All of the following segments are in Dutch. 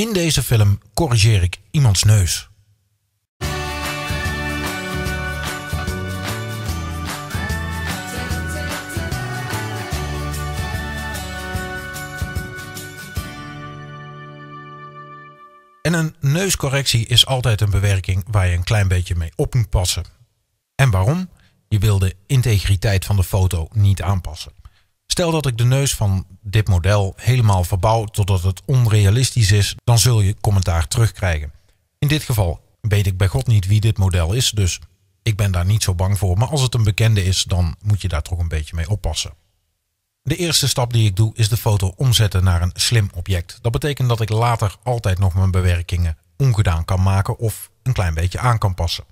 In deze film corrigeer ik iemands neus. En een neuscorrectie is altijd een bewerking waar je een klein beetje mee op moet passen. En waarom? Je wil de integriteit van de foto niet aanpassen. Stel dat ik de neus van dit model helemaal verbouw totdat het onrealistisch is, dan zul je commentaar terugkrijgen. In dit geval weet ik bij God niet wie dit model is, dus ik ben daar niet zo bang voor. Maar als het een bekende is, dan moet je daar toch een beetje mee oppassen. De eerste stap die ik doe is de foto omzetten naar een slim object. Dat betekent dat ik later altijd nog mijn bewerkingen ongedaan kan maken of een klein beetje aan kan passen.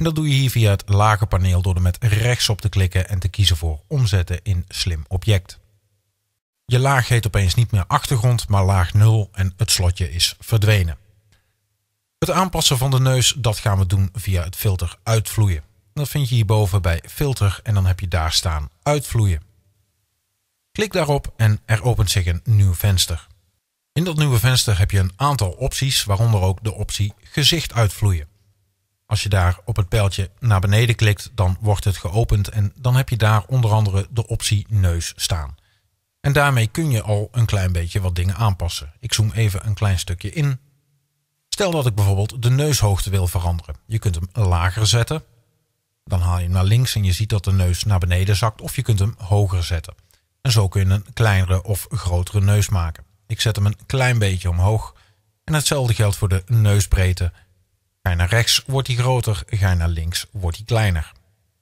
En dat doe je hier via het lagenpaneel door er met rechts op te klikken en te kiezen voor omzetten in slim object. Je laag heet opeens niet meer achtergrond, maar laag 0 en het slotje is verdwenen. Het aanpassen van de neus, dat gaan we doen via het filter uitvloeien. Dat vind je hierboven bij filter en dan heb je daar staan uitvloeien. Klik daarop en er opent zich een nieuw venster. In dat nieuwe venster heb je een aantal opties, waaronder ook de optie gezicht uitvloeien. Als je daar op het pijltje naar beneden klikt, dan wordt het geopend en dan heb je daar onder andere de optie neus staan. En daarmee kun je al een klein beetje wat dingen aanpassen. Ik zoom even een klein stukje in. Stel dat ik bijvoorbeeld de neushoogte wil veranderen. Je kunt hem lager zetten. Dan haal je hem naar links en je ziet dat de neus naar beneden zakt. Of je kunt hem hoger zetten. En zo kun je een kleinere of grotere neus maken. Ik zet hem een klein beetje omhoog. En hetzelfde geldt voor de neusbreedte. Ga je naar rechts, wordt die groter. Ga je naar links, wordt die kleiner.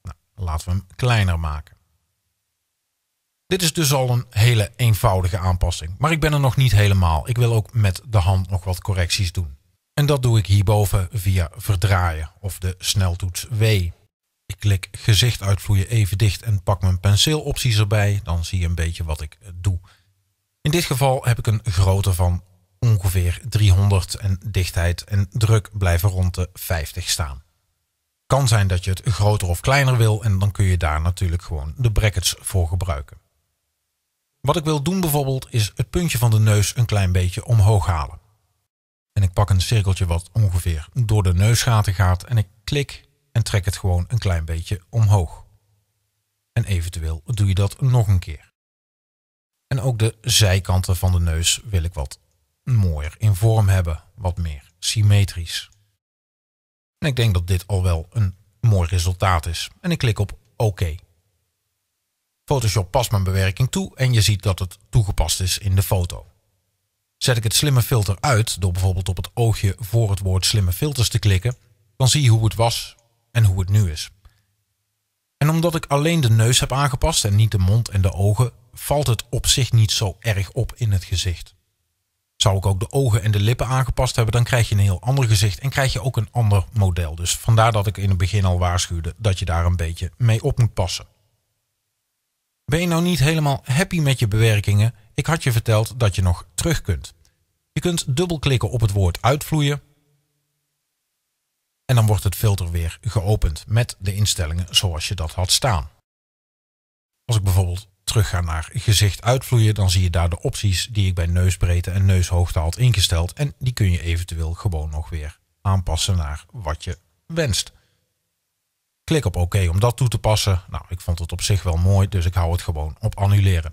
Nou, laten we hem kleiner maken. Dit is dus al een hele eenvoudige aanpassing. Maar ik ben er nog niet helemaal. Ik wil ook met de hand nog wat correcties doen. En dat doe ik hierboven via verdraaien of de sneltoets W. Ik klik gezicht uitvloeien even dicht en pak mijn penseelopties erbij. Dan zie je een beetje wat ik doe. In dit geval heb ik een grootte van ongeveer 300 en dichtheid en druk blijven rond de 50 staan. Kan zijn dat je het groter of kleiner wil en dan kun je daar natuurlijk gewoon de brackets voor gebruiken. Wat ik wil doen bijvoorbeeld is het puntje van de neus een klein beetje omhoog halen. En ik pak een cirkeltje wat ongeveer door de neusgaten gaat en ik klik en trek het gewoon een klein beetje omhoog. En eventueel doe je dat nog een keer. En ook de zijkanten van de neus wil ik wat mooier in vorm hebben, wat meer symmetrisch. En ik denk dat dit al wel een mooi resultaat is. En ik klik op OK. Photoshop past mijn bewerking toe en je ziet dat het toegepast is in de foto. Zet ik het slimme filter uit door bijvoorbeeld op het oogje voor het woord slimme filters te klikken, dan zie je hoe het was en hoe het nu is. En omdat ik alleen de neus heb aangepast en niet de mond en de ogen, valt het op zich niet zo erg op in het gezicht. Zou ik ook de ogen en de lippen aangepast hebben, dan krijg je een heel ander gezicht en krijg je ook een ander model. Dus vandaar dat ik in het begin al waarschuwde dat je daar een beetje mee op moet passen. Ben je nou niet helemaal happy met je bewerkingen? Ik had je verteld dat je nog terug kunt. Je kunt dubbelklikken op het woord uitvloeien. En dan wordt het filter weer geopend met de instellingen zoals je dat had staan. Als ik bijvoorbeeld terugga naar gezicht uitvloeien, dan zie je daar de opties die ik bij neusbreedte en neushoogte had ingesteld. En die kun je eventueel gewoon nog weer aanpassen naar wat je wenst. Klik op OK om dat toe te passen. Nou, ik vond het op zich wel mooi, dus ik hou het gewoon op annuleren.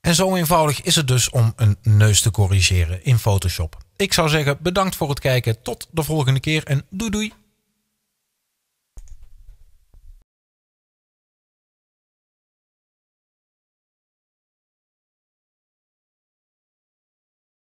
En zo eenvoudig is het dus om een neus te corrigeren in Photoshop. Ik zou zeggen bedankt voor het kijken, tot de volgende keer en doei doei!